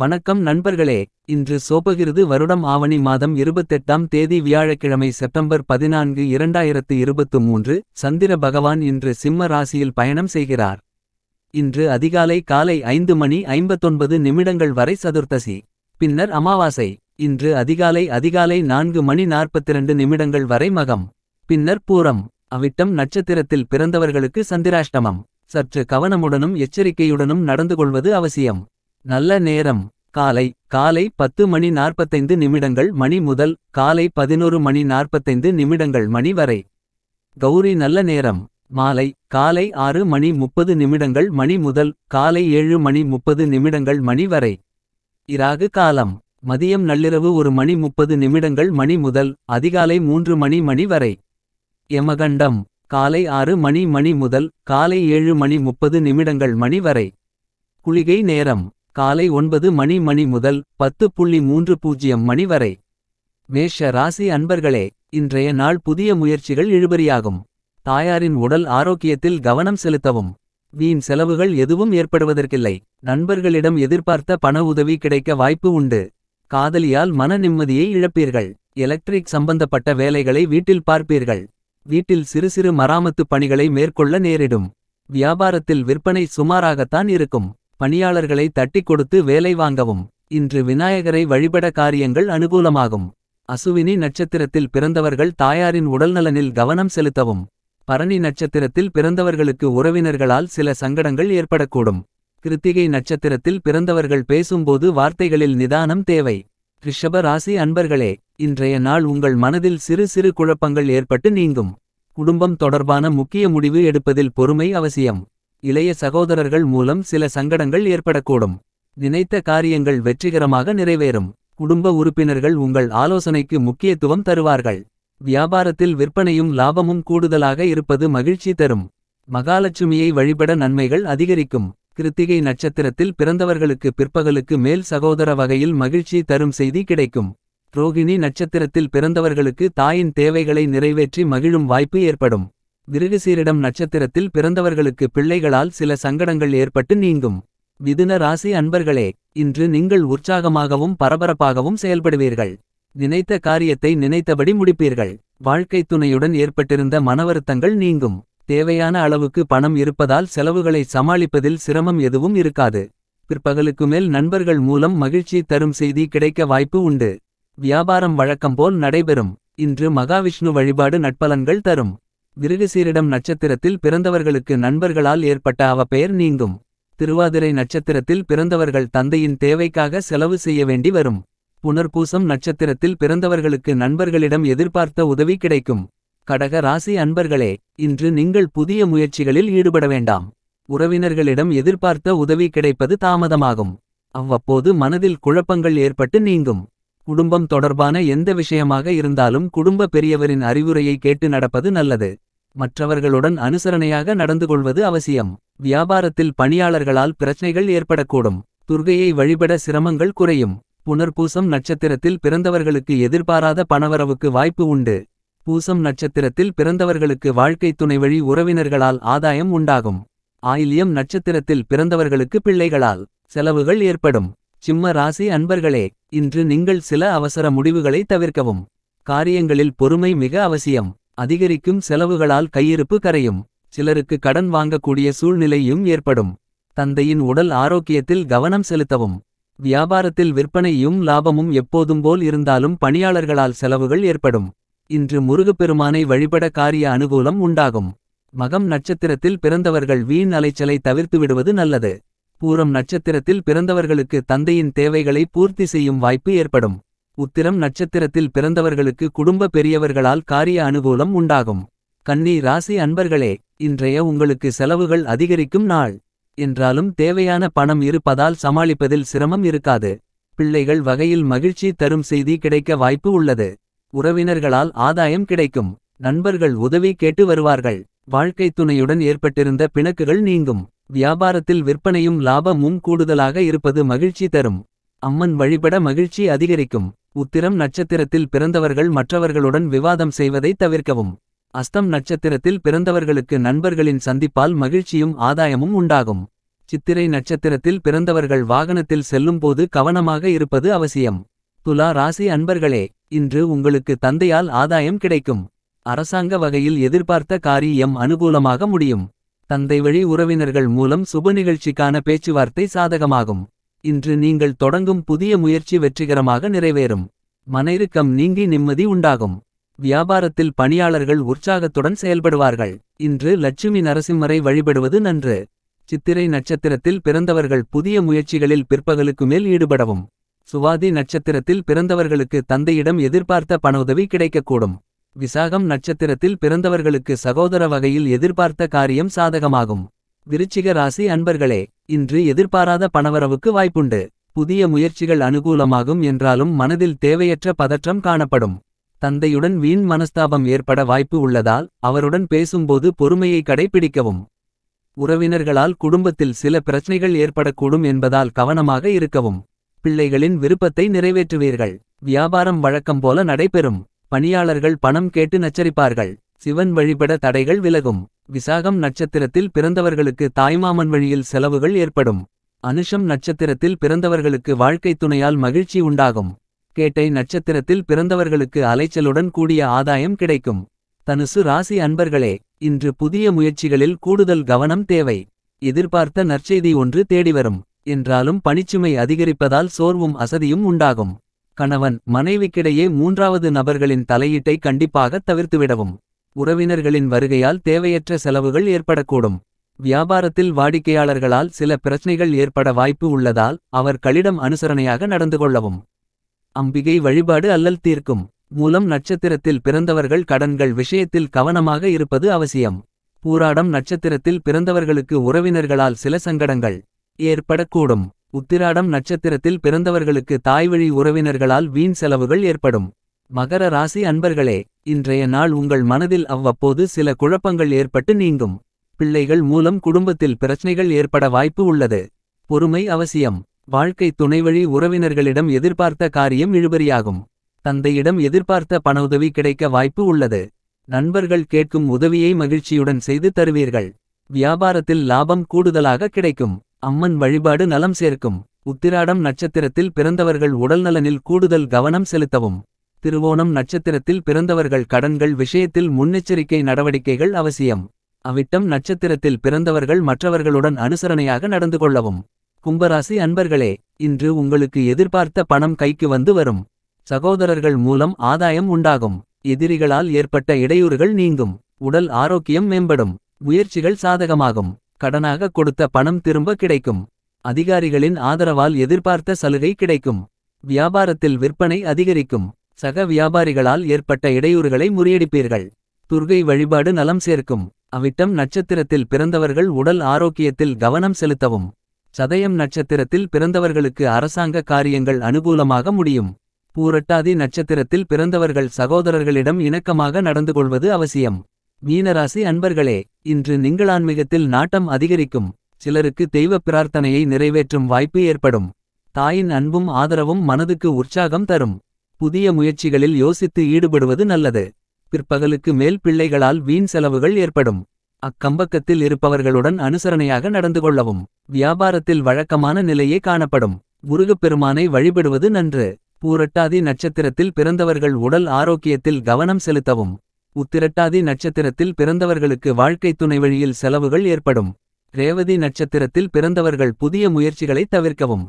வணக்கம் நண்பர்களே இன்று சோபகிருது வருடம் ஆவணி மாதம் இருபத்தெட்டாம் தேதி வியாழக்கிழமை செப்டம்பர் பதினான்கு இரண்டாயிரத்து இருபத்து மூன்று சந்திர பகவான் இன்று சிம்ம ராசியில் பயணம் செய்கிறார் இன்று அதிகாலை காலை ஐந்து மணி ஐம்பத்தொன்பது நிமிடங்கள் வரை சதுர்த்தசி பின்னர் அமாவாசை இன்று அதிகாலை அதிகாலை நான்கு மணி நாற்பத்திரண்டு நிமிடங்கள் வரை மகம் பின்னர் பூரம் அவிட்டம் நட்சத்திரத்தில் பிறந்தவர்களுக்கு சந்திராஷ்டமம் சற்று கவனமுடனும் எச்சரிக்கையுடனும் நடந்து கொள்வது அவசியம் நல்ல நேரம் காலை காலை பத்து மணி நாற்பத்தைந்து நிமிடங்கள் மணி முதல் காலை பதினொரு மணி நாற்பத்தைந்து நிமிடங்கள் மணி வரை கௌரி நல்ல நேரம் மாலை காலை ஆறு மணி முப்பது நிமிடங்கள் மணி முதல் காலை ஏழு மணி முப்பது நிமிடங்கள் மணி வரை இராகு காலம் மதியம் நள்ளிரவு ஒரு மணி முப்பது நிமிடங்கள் மணி முதல் அதிகாலை மூன்று மணி மணி வரை யமகண்டம் காலை ஆறு மணி மணி முதல் காலை ஏழு மணி முப்பது நிமிடங்கள் மணி வரை குளிகை நேரம் காலை ஒன்பது மணி மணி முதல் பத்து புள்ளி மூன்று பூஜ்ஜியம் மணி வரை மேஷ ராசி அன்பர்களே இன்றைய நாள் புதிய முயற்சிகள் இழுபறியாகும் தாயாரின் உடல் ஆரோக்கியத்தில் கவனம் செலுத்தவும் வீண் செலவுகள் எதுவும் ஏற்படுவதற்கில்லை நண்பர்களிடம் எதிர்பார்த்த பண உதவி கிடைக்க வாய்ப்பு உண்டு காதலியால் மன நிம்மதியை இழப்பீர்கள் எலக்ட்ரிக் சம்பந்தப்பட்ட வேலைகளை வீட்டில் பார்ப்பீர்கள் வீட்டில் சிறு சிறு மராமத்து பணிகளை மேற்கொள்ள நேரிடும் வியாபாரத்தில் விற்பனை சுமாராகத்தான் இருக்கும் பணியாளர்களை தட்டி கொடுத்து வேலை வாங்கவும் இன்று விநாயகரை வழிபட காரியங்கள் அனுகூலமாகும் அசுவினி நட்சத்திரத்தில் பிறந்தவர்கள் தாயாரின் உடல்நலனில் கவனம் செலுத்தவும் பரணி நட்சத்திரத்தில் பிறந்தவர்களுக்கு உறவினர்களால் சில சங்கடங்கள் ஏற்படக்கூடும் கிருத்திகை நட்சத்திரத்தில் பிறந்தவர்கள் பேசும்போது வார்த்தைகளில் நிதானம் தேவை ரிஷப ராசி அன்பர்களே இன்றைய நாள் உங்கள் மனதில் சிறு சிறு குழப்பங்கள் ஏற்பட்டு நீங்கும் குடும்பம் தொடர்பான முக்கிய முடிவு எடுப்பதில் பொறுமை அவசியம் இளைய சகோதரர்கள் மூலம் சில சங்கடங்கள் ஏற்படக்கூடும் நினைத்த காரியங்கள் வெற்றிகரமாக நிறைவேறும் குடும்ப உறுப்பினர்கள் உங்கள் ஆலோசனைக்கு முக்கியத்துவம் தருவார்கள் வியாபாரத்தில் விற்பனையும் லாபமும் கூடுதலாக இருப்பது மகிழ்ச்சி தரும் மகாலட்சுமியை வழிபட நன்மைகள் அதிகரிக்கும் கிருத்திகை நட்சத்திரத்தில் பிறந்தவர்களுக்கு பிற்பகலுக்கு மேல் சகோதர வகையில் மகிழ்ச்சி தரும் செய்தி கிடைக்கும் ரோகிணி நட்சத்திரத்தில் பிறந்தவர்களுக்கு தாயின் தேவைகளை நிறைவேற்றி மகிழும் வாய்ப்பு ஏற்படும் விருகசீரிடம் நட்சத்திரத்தில் பிறந்தவர்களுக்கு பிள்ளைகளால் சில சங்கடங்கள் ஏற்பட்டு நீங்கும் விதுன ராசி அன்பர்களே இன்று நீங்கள் உற்சாகமாகவும் பரபரப்பாகவும் செயல்படுவீர்கள் நினைத்த காரியத்தை நினைத்தபடி முடிப்பீர்கள் வாழ்க்கை துணையுடன் ஏற்பட்டிருந்த மனவருத்தங்கள் நீங்கும் தேவையான அளவுக்கு பணம் இருப்பதால் செலவுகளை சமாளிப்பதில் சிரமம் எதுவும் இருக்காது பிற்பகலுக்கு மேல் நண்பர்கள் மூலம் மகிழ்ச்சி தரும் செய்தி கிடைக்க வாய்ப்பு உண்டு வியாபாரம் வழக்கம் போல் நடைபெறும் இன்று மகாவிஷ்ணு வழிபாடு நட்பலன்கள் தரும் விருகசீரிடம் நட்சத்திரத்தில் பிறந்தவர்களுக்கு நண்பர்களால் ஏற்பட்ட அவப்பெயர் நீங்கும் திருவாதிரை நட்சத்திரத்தில் பிறந்தவர்கள் தந்தையின் தேவைக்காக செலவு செய்ய வேண்டி வரும் புனர்பூசம் நட்சத்திரத்தில் பிறந்தவர்களுக்கு நண்பர்களிடம் எதிர்பார்த்த உதவி கிடைக்கும் கடக ராசி அன்பர்களே இன்று நீங்கள் புதிய முயற்சிகளில் ஈடுபட வேண்டாம் உறவினர்களிடம் எதிர்பார்த்த உதவி கிடைப்பது தாமதமாகும் அவ்வப்போது மனதில் குழப்பங்கள் ஏற்பட்டு நீங்கும் குடும்பம் தொடர்பான எந்த விஷயமாக இருந்தாலும் குடும்ப பெரியவரின் அறிவுரையை கேட்டு நடப்பது நல்லது மற்றவர்களுடன் அனுசரணையாக நடந்து கொள்வது அவசியம் வியாபாரத்தில் பணியாளர்களால் பிரச்சனைகள் ஏற்படக்கூடும் துர்கையை வழிபட சிரமங்கள் குறையும் புனர்பூசம் நட்சத்திரத்தில் பிறந்தவர்களுக்கு எதிர்பாராத பணவரவுக்கு வாய்ப்பு உண்டு பூசம் நட்சத்திரத்தில் பிறந்தவர்களுக்கு வாழ்க்கை துணை வழி உறவினர்களால் ஆதாயம் உண்டாகும் ஆயில்யம் நட்சத்திரத்தில் பிறந்தவர்களுக்கு பிள்ளைகளால் செலவுகள் ஏற்படும் சிம்ம ராசி அன்பர்களே இன்று நீங்கள் சில அவசர முடிவுகளை தவிர்க்கவும் காரியங்களில் பொறுமை மிக அவசியம் அதிகரிக்கும் செலவுகளால் கையிருப்பு கரையும் சிலருக்கு கடன் வாங்கக்கூடிய சூழ்நிலையும் ஏற்படும் தந்தையின் உடல் ஆரோக்கியத்தில் கவனம் செலுத்தவும் வியாபாரத்தில் விற்பனையும் லாபமும் எப்போதும் போல் இருந்தாலும் பணியாளர்களால் செலவுகள் ஏற்படும் இன்று முருகப்பெருமானை வழிபட காரிய அனுகூலம் உண்டாகும் மகம் நட்சத்திரத்தில் பிறந்தவர்கள் வீண் அலைச்சலை தவிர்த்து விடுவது நல்லது பூரம் நட்சத்திரத்தில் பிறந்தவர்களுக்கு தந்தையின் தேவைகளை பூர்த்தி செய்யும் வாய்ப்பு ஏற்படும் உத்திரம் நட்சத்திரத்தில் பிறந்தவர்களுக்கு குடும்ப பெரியவர்களால் காரிய அனுகூலம் உண்டாகும் கன்னி ராசி அன்பர்களே இன்றைய உங்களுக்கு செலவுகள் அதிகரிக்கும் நாள் என்றாலும் தேவையான பணம் இருப்பதால் சமாளிப்பதில் சிரமம் இருக்காது பிள்ளைகள் வகையில் மகிழ்ச்சி தரும் செய்தி கிடைக்க வாய்ப்பு உள்ளது உறவினர்களால் ஆதாயம் கிடைக்கும் நண்பர்கள் உதவி கேட்டு வருவார்கள் வாழ்க்கை துணையுடன் ஏற்பட்டிருந்த பிணக்குகள் நீங்கும் வியாபாரத்தில் விற்பனையும் லாபமும் கூடுதலாக இருப்பது மகிழ்ச்சி தரும் அம்மன் வழிபட மகிழ்ச்சி அதிகரிக்கும் உத்திரம் நட்சத்திரத்தில் பிறந்தவர்கள் மற்றவர்களுடன் விவாதம் செய்வதை தவிர்க்கவும் அஸ்தம் நட்சத்திரத்தில் பிறந்தவர்களுக்கு நண்பர்களின் சந்திப்பால் மகிழ்ச்சியும் ஆதாயமும் உண்டாகும் சித்திரை நட்சத்திரத்தில் பிறந்தவர்கள் வாகனத்தில் செல்லும்போது கவனமாக இருப்பது அவசியம் துலா ராசி அன்பர்களே இன்று உங்களுக்கு தந்தையால் ஆதாயம் கிடைக்கும் அரசாங்க வகையில் எதிர்பார்த்த காரியம் அனுகூலமாக முடியும் தந்தை வழி உறவினர்கள் மூலம் சுப நிகழ்ச்சிக்கான பேச்சுவார்த்தை சாதகமாகும் இன்று நீங்கள் தொடங்கும் புதிய முயற்சி வெற்றிகரமாக நிறைவேறும் மனைருக்கம் நீங்கி நிம்மதி உண்டாகும் வியாபாரத்தில் பணியாளர்கள் உற்சாகத்துடன் செயல்படுவார்கள் இன்று லட்சுமி நரசிம்மரை வழிபடுவது நன்று சித்திரை நட்சத்திரத்தில் பிறந்தவர்கள் புதிய முயற்சிகளில் பிற்பகலுக்கு மேல் ஈடுபடவும் சுவாதி நட்சத்திரத்தில் பிறந்தவர்களுக்கு தந்தையிடம் எதிர்பார்த்த பண உதவி கிடைக்கக்கூடும் விசாகம் நட்சத்திரத்தில் பிறந்தவர்களுக்கு சகோதர வகையில் எதிர்பார்த்த காரியம் சாதகமாகும் விருச்சிக ராசி அன்பர்களே இன்று எதிர்பாராத பணவரவுக்கு வாய்ப்புண்டு புதிய முயற்சிகள் அனுகூலமாகும் என்றாலும் மனதில் தேவையற்ற பதற்றம் காணப்படும் தந்தையுடன் வீண் மனஸ்தாபம் ஏற்பட வாய்ப்பு உள்ளதால் அவருடன் பேசும்போது பொறுமையை கடைபிடிக்கவும் உறவினர்களால் குடும்பத்தில் சில பிரச்சனைகள் ஏற்படக்கூடும் என்பதால் கவனமாக இருக்கவும் பிள்ளைகளின் விருப்பத்தை நிறைவேற்றுவீர்கள் வியாபாரம் வழக்கம் போல நடைபெறும் பணியாளர்கள் பணம் கேட்டு நச்சரிப்பார்கள் சிவன் வழிபட தடைகள் விலகும் விசாகம் நட்சத்திரத்தில் பிறந்தவர்களுக்கு தாய்மாமன் வழியில் செலவுகள் ஏற்படும் அனுஷம் நட்சத்திரத்தில் பிறந்தவர்களுக்கு வாழ்க்கை துணையால் மகிழ்ச்சி உண்டாகும் கேட்டை நட்சத்திரத்தில் பிறந்தவர்களுக்கு அலைச்சலுடன் கூடிய ஆதாயம் கிடைக்கும் தனுசு ராசி அன்பர்களே இன்று புதிய முயற்சிகளில் கூடுதல் கவனம் தேவை எதிர்பார்த்த நற்செய்தி ஒன்று தேடிவரும் என்றாலும் பணிச்சுமை அதிகரிப்பதால் சோர்வும் அசதியும் உண்டாகும் கணவன் மனைவிக்கிடையே மூன்றாவது நபர்களின் தலையீட்டை கண்டிப்பாக தவிர்த்துவிடவும் உறவினர்களின் வருகையால் தேவையற்ற செலவுகள் ஏற்படக்கூடும் வியாபாரத்தில் வாடிக்கையாளர்களால் சில பிரச்சனைகள் ஏற்பட வாய்ப்பு உள்ளதால் அவர் களிடம் அனுசரணையாக நடந்து கொள்ளவும் அம்பிகை வழிபாடு அல்லல் தீர்க்கும் மூலம் நட்சத்திரத்தில் பிறந்தவர்கள் கடன்கள் விஷயத்தில் கவனமாக இருப்பது அவசியம் பூராடம் நட்சத்திரத்தில் பிறந்தவர்களுக்கு உறவினர்களால் சில சங்கடங்கள் ஏற்படக்கூடும் உத்திராடம் நட்சத்திரத்தில் பிறந்தவர்களுக்கு தாய்வழி உறவினர்களால் வீண் செலவுகள் ஏற்படும் மகர ராசி அன்பர்களே இன்றைய நாள் உங்கள் மனதில் அவ்வப்போது சில குழப்பங்கள் ஏற்பட்டு நீங்கும் பிள்ளைகள் மூலம் குடும்பத்தில் பிரச்சனைகள் ஏற்பட வாய்ப்பு உள்ளது பொறுமை அவசியம் வாழ்க்கை துணைவழி உறவினர்களிடம் எதிர்பார்த்த காரியம் இழுபறியாகும் தந்தையிடம் எதிர்பார்த்த பண உதவி கிடைக்க வாய்ப்பு உள்ளது நண்பர்கள் கேட்கும் உதவியை மகிழ்ச்சியுடன் செய்து தருவீர்கள் வியாபாரத்தில் லாபம் கூடுதலாக கிடைக்கும் அம்மன் வழிபாடு நலம் சேர்க்கும் உத்திராடம் நட்சத்திரத்தில் பிறந்தவர்கள் உடல் நலனில் கூடுதல் கவனம் செலுத்தவும் திருவோணம் நட்சத்திரத்தில் பிறந்தவர்கள் கடன்கள் விஷயத்தில் முன்னெச்சரிக்கை நடவடிக்கைகள் அவசியம் அவிட்டம் நட்சத்திரத்தில் பிறந்தவர்கள் மற்றவர்களுடன் அனுசரணையாக நடந்து கொள்ளவும் கும்பராசி அன்பர்களே இன்று உங்களுக்கு எதிர்பார்த்த பணம் கைக்கு வந்து வரும் சகோதரர்கள் மூலம் ஆதாயம் உண்டாகும் எதிரிகளால் ஏற்பட்ட இடையூறுகள் நீங்கும் உடல் ஆரோக்கியம் மேம்படும் முயற்சிகள் சாதகமாகும் கடனாக கொடுத்த பணம் திரும்ப கிடைக்கும் அதிகாரிகளின் ஆதரவால் எதிர்பார்த்த சலுகை கிடைக்கும் வியாபாரத்தில் விற்பனை அதிகரிக்கும் சக வியாபாரிகளால் ஏற்பட்ட இடையூறுகளை முறியடிப்பீர்கள் துர்கை வழிபாடு நலம் சேர்க்கும் அவிட்டம் நட்சத்திரத்தில் பிறந்தவர்கள் உடல் ஆரோக்கியத்தில் கவனம் செலுத்தவும் சதயம் நட்சத்திரத்தில் பிறந்தவர்களுக்கு அரசாங்க காரியங்கள் அனுகூலமாக முடியும் பூரட்டாதி நட்சத்திரத்தில் பிறந்தவர்கள் சகோதரர்களிடம் இணக்கமாக நடந்து கொள்வது அவசியம் மீனராசி அன்பர்களே இன்று நிங்களான்மிகத்தில் நாட்டம் அதிகரிக்கும் சிலருக்கு தெய்வ பிரார்த்தனையை நிறைவேற்றும் வாய்ப்பு ஏற்படும் தாயின் அன்பும் ஆதரவும் மனதுக்கு உற்சாகம் தரும் புதிய முயற்சிகளில் யோசித்து ஈடுபடுவது நல்லது பிற்பகலுக்கு மேல் பிள்ளைகளால் வீண் செலவுகள் ஏற்படும் அக்கம்பக்கத்தில் இருப்பவர்களுடன் அனுசரணையாக நடந்து கொள்ளவும் வியாபாரத்தில் வழக்கமான நிலையே காணப்படும் முருகப்பெருமானை வழிபடுவது நன்று பூரட்டாதி நட்சத்திரத்தில் பிறந்தவர்கள் உடல் ஆரோக்கியத்தில் கவனம் செலுத்தவும் உத்திரட்டாதி நட்சத்திரத்தில் பிறந்தவர்களுக்கு வாழ்க்கை துணை வழியில் செலவுகள் ஏற்படும் ரேவதி நட்சத்திரத்தில் பிறந்தவர்கள் புதிய முயற்சிகளை தவிர்க்கவும்